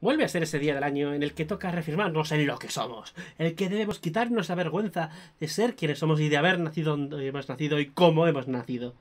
Vuelve a ser ese día del año en el que toca reafirmarnos en lo que somos, el que debemos quitarnos la vergüenza de ser quienes somos y de haber nacido donde hemos nacido y cómo hemos nacido.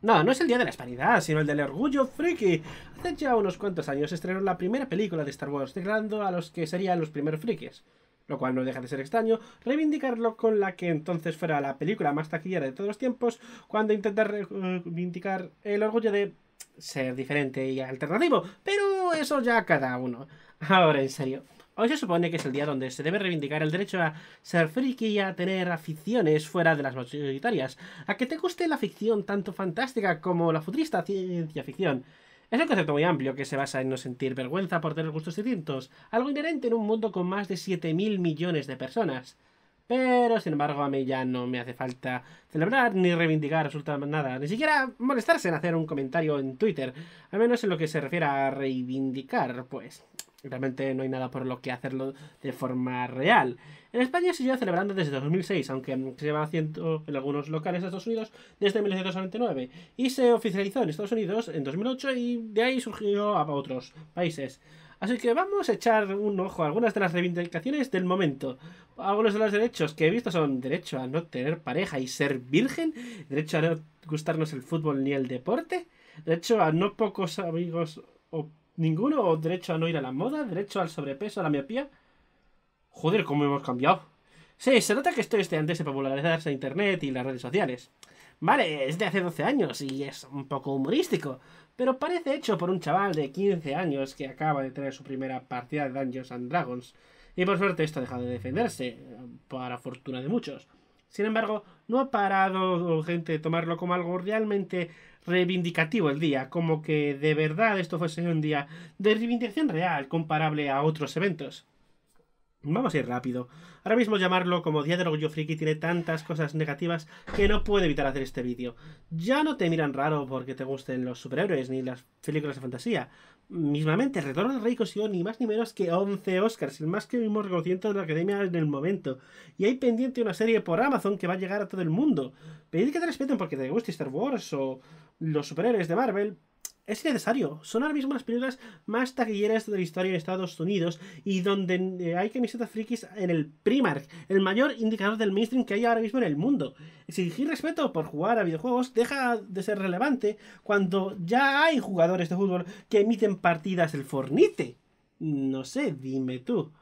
No, no es el día de la hispanidad, sino el del orgullo friki. Hace ya unos cuantos años estrenó la primera película de Star Wars, declarando a los que serían los primeros frikis. Lo cual no deja de ser extraño reivindicarlo con la que entonces fuera la película más taquillera de todos los tiempos, cuando intenta reivindicar el orgullo de ser diferente y alternativo, pero eso ya cada uno. Ahora, en serio. Hoy se supone que es el día donde se debe reivindicar el derecho a ser friki y a tener aficiones fuera de las mayoritarias, a que te guste la ficción tanto fantástica como la futurista ciencia ficción. Es un concepto muy amplio que se basa en no sentir vergüenza por tener gustos distintos, algo inherente en un mundo con más de 7.000 millones de personas. Pero, sin embargo, a mí ya no me hace falta celebrar ni reivindicar absolutamente nada. Ni siquiera molestarse en hacer un comentario en Twitter. Al menos en lo que se refiere a reivindicar, pues... Realmente no hay nada por lo que hacerlo de forma real. En España se lleva celebrando desde 2006, aunque se lleva haciendo en algunos locales de Estados Unidos desde 1999. Y se oficializó en Estados Unidos en 2008 y de ahí surgió a otros países. Así que vamos a echar un ojo a algunas de las reivindicaciones del momento. Algunos de los derechos que he visto son derecho a no tener pareja y ser virgen, derecho a no gustarnos el fútbol ni el deporte, derecho a no pocos amigos o ninguno, o derecho a no ir a la moda, derecho al sobrepeso, a la miopía. Joder, cómo hemos cambiado. Sí, se nota que estoy antes ese popularizarse de internet y las redes sociales. Vale, es de hace 12 años y es un poco humorístico, pero parece hecho por un chaval de 15 años que acaba de tener su primera partida de Dungeons and Dragons. Y por suerte esto ha dejado de defenderse, para fortuna de muchos. Sin embargo, no ha parado gente de tomarlo como algo realmente reivindicativo el día, como que de verdad esto fuese un día de reivindicación real comparable a otros eventos. Vamos a ir rápido. Ahora mismo llamarlo como Día del Orgullo tiene tantas cosas negativas que no puedo evitar hacer este vídeo. Ya no te miran raro porque te gusten los superhéroes ni las películas de fantasía. Mismamente, Retorno del Rey consiguió ni más ni menos que 11 Oscars, el más que mismo reconocimiento de la Academia en el momento. Y hay pendiente una serie por Amazon que va a llegar a todo el mundo. Pedid que te respeten porque te guste Star Wars o los superhéroes de Marvel, es necesario. Son ahora mismo las películas más taquilleras de la historia de Estados Unidos y donde eh, hay que camisetas frikis en el Primark, el mayor indicador del mainstream que hay ahora mismo en el mundo. Exigir respeto por jugar a videojuegos deja de ser relevante cuando ya hay jugadores de fútbol que emiten partidas del Fornite. No sé, dime tú.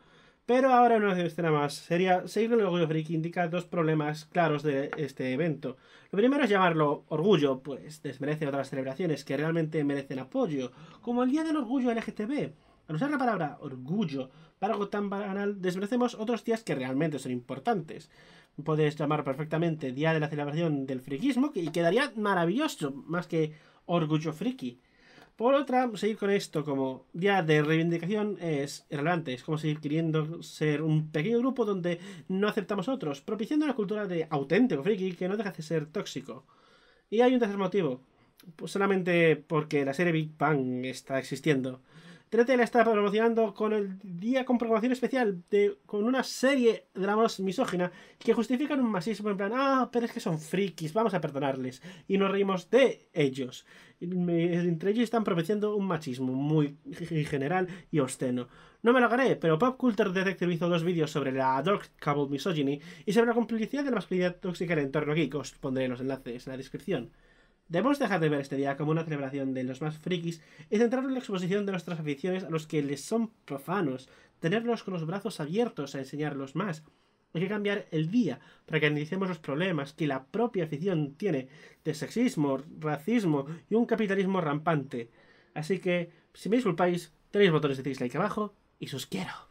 Pero ahora no es escena más. Sería seguir el orgullo friki indica dos problemas claros de este evento. Lo primero es llamarlo orgullo, pues desmerece otras celebraciones que realmente merecen apoyo, como el Día del Orgullo LGTB. Al usar la palabra orgullo para algo tan banal, desmerecemos otros días que realmente son importantes. Puedes llamar perfectamente Día de la Celebración del Friquismo y quedaría maravilloso, más que orgullo friki. Por otra, seguir con esto como día de reivindicación es irrelevante, es como seguir queriendo ser un pequeño grupo donde no aceptamos otros, propiciando una cultura de auténtico friki que no deja de ser tóxico. Y hay un tercer motivo, pues solamente porque la serie Big Bang está existiendo la está promocionando con el día con programación especial de, con una serie, de dramas misógina que justifican un machismo en plan, ah, pero es que son frikis, vamos a perdonarles. Y nos reímos de ellos. Entre ellos están promocionando un machismo muy general y obsceno. No me lo haré, pero Pop Culture Detective hizo dos vídeos sobre la Dark Cable Misogyny y sobre la complicidad de la masculinidad tóxica en el entorno geek. Os pondré los enlaces en la descripción. Debemos dejar de ver este día como una celebración de los más frikis y centrarnos en la exposición de nuestras aficiones a los que les son profanos, tenerlos con los brazos abiertos a enseñarlos más. Hay que cambiar el día para que analicemos los problemas que la propia afición tiene de sexismo, racismo y un capitalismo rampante. Así que, si me disculpáis, tenéis botones de dislike abajo y sus quiero.